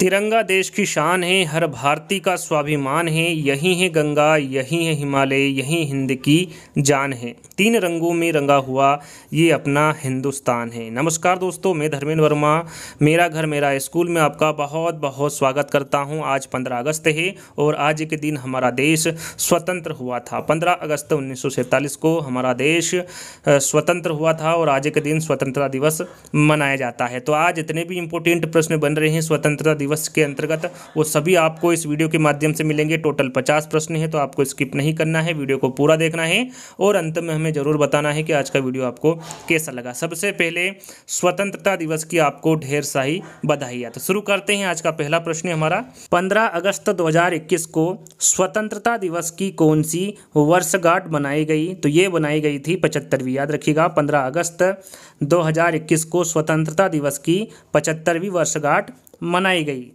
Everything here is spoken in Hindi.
तिरंगा देश की शान है हर भारती का स्वाभिमान है यही है गंगा यही है हिमालय यही हिंद की जान है तीन रंगों में रंगा हुआ ये अपना हिंदुस्तान है नमस्कार दोस्तों मैं धर्मेंद्र वर्मा मेरा घर मेरा स्कूल में आपका बहुत बहुत स्वागत करता हूँ आज 15 अगस्त है और आज के दिन हमारा देश स्वतंत्र हुआ था पंद्रह अगस्त उन्नीस को हमारा देश स्वतंत्र हुआ था और आज के दिन स्वतंत्रता दिवस मनाया जाता है तो आज इतने भी इम्पोर्टेंट प्रश्न बन रहे हैं स्वतंत्रता दिवस के अंतर्गत वो सभी आपको इस वीडियो के माध्यम से मिलेंगे टोटल पचास प्रश्न है तो आपको स्किप नहीं करना है वीडियो को पूरा देखना है और अंत में हमें ज़रूर बताना है कि आज का वीडियो आपको कैसा लगा सबसे पहले स्वतंत्रता दिवस की आपको ढेर सारी बधाई तो शुरू करते हैं आज का पहला प्रश्न हमारा पंद्रह अगस्त दो को स्वतंत्रता दिवस की कौन सी वर्षगांठ बनाई गई तो ये बनाई गई थी पचहत्तरवीं याद रखिएगा पंद्रह अगस्त 2021 को स्वतंत्रता दिवस की पचहत्तरवीं वर्षगांठ मनाई गई